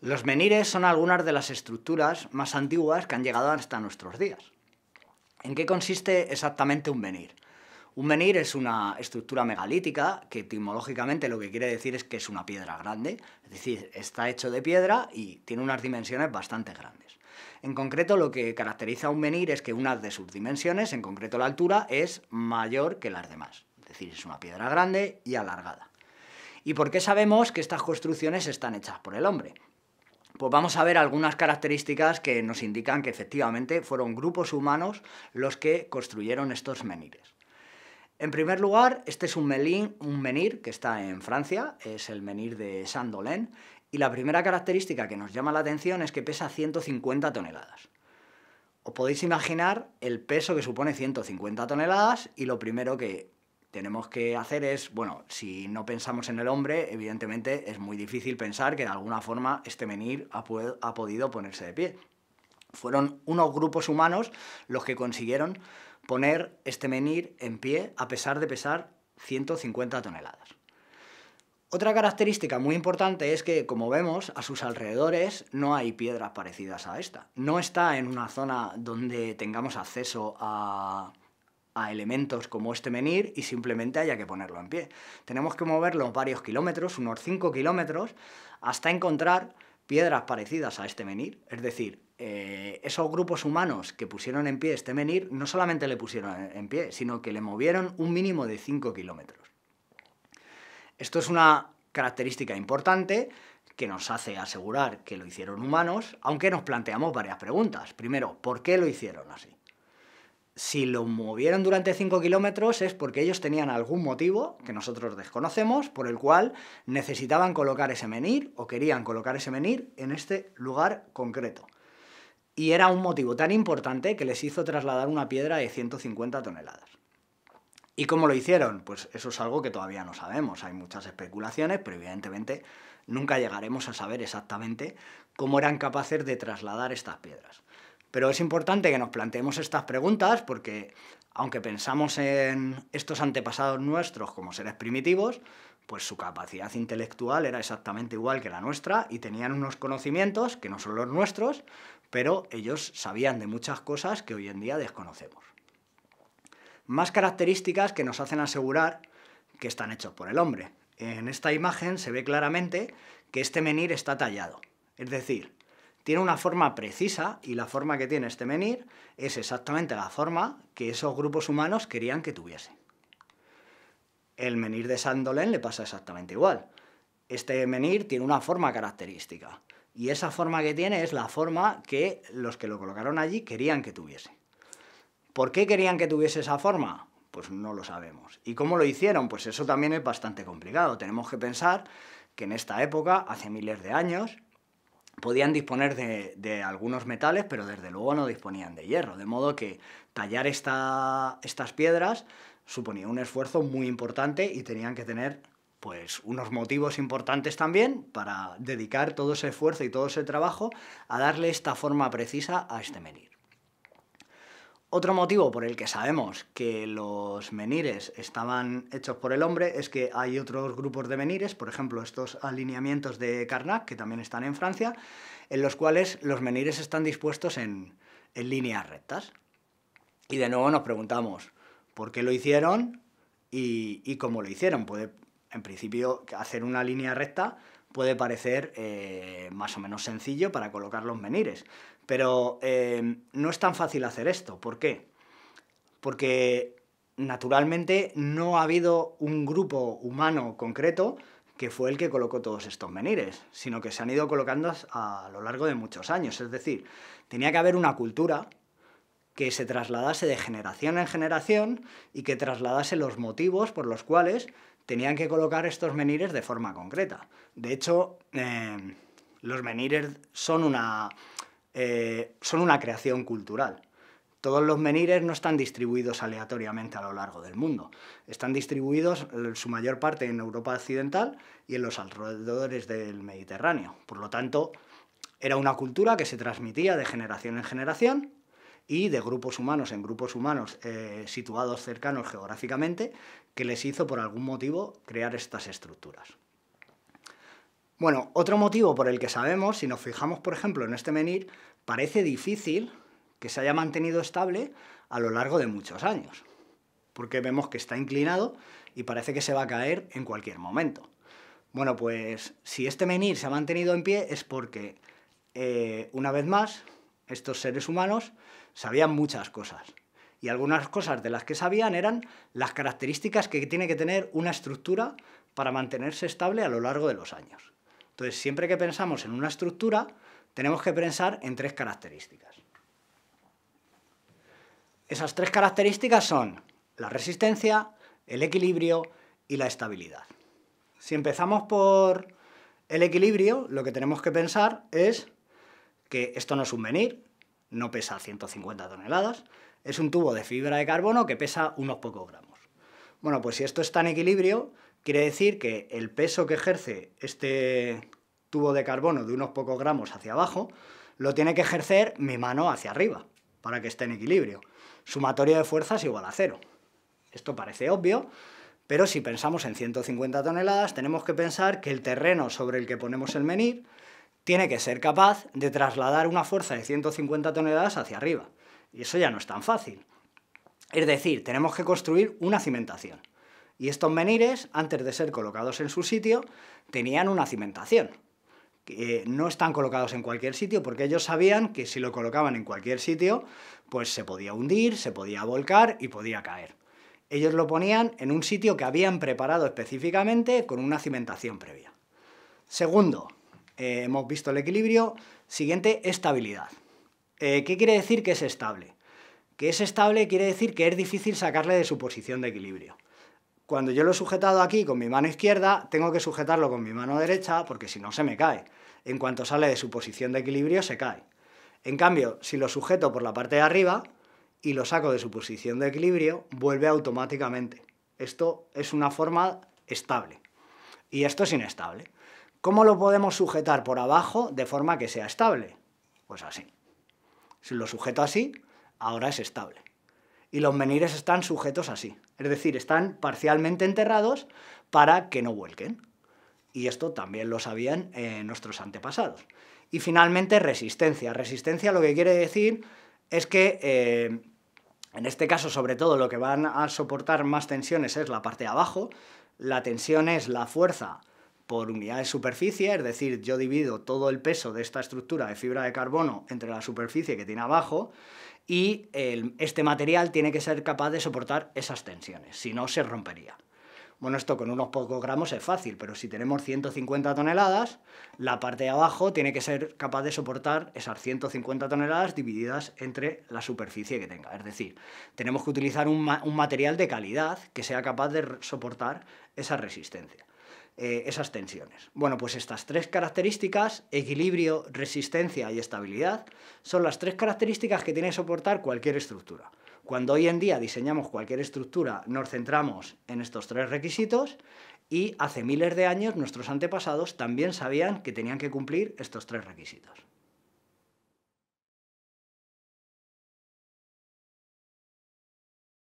Los menires son algunas de las estructuras más antiguas que han llegado hasta nuestros días. ¿En qué consiste exactamente un menir? Un menir es una estructura megalítica que etimológicamente lo que quiere decir es que es una piedra grande, es decir, está hecho de piedra y tiene unas dimensiones bastante grandes. En concreto, lo que caracteriza a un menir es que una de sus dimensiones, en concreto la altura, es mayor que las demás, es decir, es una piedra grande y alargada. ¿Y por qué sabemos que estas construcciones están hechas por el hombre? Pues vamos a ver algunas características que nos indican que efectivamente fueron grupos humanos los que construyeron estos menires. En primer lugar, este es un, menhir un que está en Francia, es el menhir de Saint-Dolène, y la primera característica que nos llama la atención es que pesa 150 toneladas. Os podéis imaginar el peso que supone 150 toneladas y lo primero que tenemos que hacer es, bueno, si no pensamos en el hombre, evidentemente es muy difícil pensar que de alguna forma este menhir ha, podido ponerse de pie. Fueron unos grupos humanos los que consiguieron poner este menhir en pie a pesar de pesar 150 toneladas. Otra característica muy importante es que, como vemos, a sus alrededores no hay piedras parecidas a esta. No está en una zona donde tengamos acceso a, a elementos como este menhir y simplemente haya que ponerlo en pie. Tenemos que moverlo varios kilómetros, unos 5 kilómetros, hasta encontrar piedras parecidas a este menhir. Es decir, eh, esos grupos humanos que pusieron en pie este menhir, no solamente le pusieron en pie, sino que le movieron un mínimo de 5 kilómetros. Esto es una característica importante que nos hace asegurar que lo hicieron humanos, aunque nos planteamos varias preguntas. Primero, ¿por qué lo hicieron así? si lo movieron durante 5 kilómetros es porque ellos tenían algún motivo que nosotros desconocemos por el cual necesitaban colocar ese menir o querían colocar ese menir en este lugar concreto. Y era un motivo tan importante que les hizo trasladar una piedra de 150 toneladas. ¿Y cómo lo hicieron? Pues eso es algo que todavía no sabemos. Hay muchas especulaciones, pero evidentemente nunca llegaremos a saber exactamente cómo eran capaces de trasladar estas piedras. Pero es importante que nos planteemos estas preguntas porque aunque pensamos en estos antepasados nuestros como seres primitivos, pues su capacidad intelectual era exactamente igual que la nuestra y tenían unos conocimientos que no son los nuestros, pero ellos sabían de muchas cosas que hoy en día desconocemos. Más características que nos hacen asegurar que están hechos por el hombre. En esta imagen se ve claramente que este menhir está tallado, es decir, tiene una forma precisa y la forma que tiene este menhir es exactamente la forma que esos grupos humanos querían que tuviese. El menhir de Sandolén le pasa exactamente igual. Este menhir tiene una forma característica y esa forma que tiene es la forma que los que lo colocaron allí querían que tuviese. ¿Por qué querían que tuviese esa forma? Pues no lo sabemos. ¿Y cómo lo hicieron? Pues eso también es bastante complicado. Tenemos que pensar que en esta época, hace miles de años, podían disponer de, algunos metales, pero desde luego no disponían de hierro, de modo que tallar estas piedras suponía un esfuerzo muy importante y tenían que tener pues unos motivos importantes también para dedicar todo ese esfuerzo y todo ese trabajo a darle esta forma precisa a este menhir. Otro motivo por el que sabemos que los menires estaban hechos por el hombre es que hay otros grupos de menires, por ejemplo estos alineamientos de Carnac, que también están en Francia, en los cuales los menires están dispuestos en, líneas rectas. Y de nuevo nos preguntamos por qué lo hicieron y, y cómo lo hicieron. Puede, en principio, hacer una línea recta puede parecer eh, eh, más o menos sencillo para colocar los menires. Pero eh, no es tan fácil hacer esto. ¿Por qué? Porque naturalmente no ha habido un grupo humano concreto que fue el que colocó todos estos menires, sino que se han ido colocando a lo largo de muchos años. Es decir, tenía que haber una cultura que se trasladase de generación en generación y que trasladase los motivos por los cuales tenían que colocar estos menires de forma concreta. De hecho, eh, los menhires son una, eh, son una creación cultural. Todos los menires no están distribuidos aleatoriamente a lo largo del mundo. Están distribuidos en eh, su mayor parte en Europa occidental y en los alrededores del Mediterráneo. Por lo tanto, era una cultura que se transmitía de generación en generación y de grupos humanos en grupos humanos eh, situados cercanos geográficamente que les hizo por algún motivo crear estas estructuras. Bueno, otro motivo por el que sabemos, si nos fijamos por ejemplo en este menir, parece difícil que se haya mantenido estable a lo largo de muchos años, porque vemos que está inclinado y parece que se va a caer en cualquier momento. Bueno, pues si este menhir se ha mantenido en pie es porque, eh, una vez más, estos seres humanos sabían muchas cosas. Y algunas cosas de las que sabían eran las características que tiene que tener una estructura para mantenerse estable a lo largo de los años. Entonces, siempre que pensamos en una estructura, tenemos que pensar en tres características. Esas tres características son la resistencia, el equilibrio y la estabilidad. Si empezamos por el equilibrio, lo que tenemos que pensar es que esto no es un venir, no pesa 150 toneladas, es un tubo de fibra de carbono que pesa unos pocos gramos. Bueno, pues si esto está en equilibrio, quiere decir que el peso que ejerce este tubo de carbono de unos pocos gramos hacia abajo, lo tiene que ejercer mi mano hacia arriba, para que esté en equilibrio. Sumatoria de fuerzas igual a cero. Esto parece obvio, pero si pensamos en 150 toneladas, tenemos que pensar que el terreno sobre el que ponemos el menir tiene que ser capaz de trasladar una fuerza de 150 toneladas hacia arriba. Y eso ya no es tan fácil. Es decir, tenemos que construir una cimentación. Y estos menires, antes de ser colocados en su sitio, tenían una cimentación. Eh, no están colocados en cualquier sitio porque ellos sabían que si lo colocaban en cualquier sitio, pues se podía hundir, se podía volcar y podía caer. Ellos lo ponían en un sitio que habían preparado específicamente con una cimentación previa. Segundo, eh, hemos visto el equilibrio. Siguiente, estabilidad. Eh, ¿Qué quiere decir que es estable? Que es estable quiere decir que es difícil sacarle de su posición de equilibrio. Cuando yo lo he sujetado aquí con mi mano izquierda, tengo que sujetarlo con mi mano derecha porque si no se me cae. En cuanto sale de su posición de equilibrio, se cae. En cambio, si lo sujeto por la parte de arriba y lo saco de su posición de equilibrio, vuelve automáticamente. Esto es una forma estable. Y esto es inestable. ¿Cómo lo podemos sujetar por abajo de forma que sea estable? Pues así. Si lo sujeto así, ahora es estable. Y los menires están sujetos así, es decir, están parcialmente enterrados para que no vuelquen. Y esto también lo sabían eh, nuestros antepasados. Y finalmente, resistencia. Resistencia lo que quiere decir es que, eh, en este caso, sobre todo, lo que van a soportar más tensiones es la parte de abajo. La tensión es la fuerza por unidad de superficie, es decir, yo divido todo el peso de esta estructura de fibra de carbono entre la superficie que tiene abajo y este material tiene que ser capaz de soportar esas tensiones, si no se rompería. Bueno, esto con unos pocos gramos es fácil, pero si tenemos 150 toneladas, la parte de abajo tiene que ser capaz de soportar esas 150 toneladas divididas entre la superficie que tenga. Es decir, tenemos que utilizar un material de calidad que sea capaz de soportar esa resistencia. Eh, esas tensiones. Bueno, pues estas tres características, equilibrio, resistencia y estabilidad, son las tres características que tiene que soportar cualquier estructura. Cuando hoy en día diseñamos cualquier estructura, nos centramos en estos tres requisitos y hace miles de años nuestros antepasados también sabían que tenían que cumplir estos tres requisitos.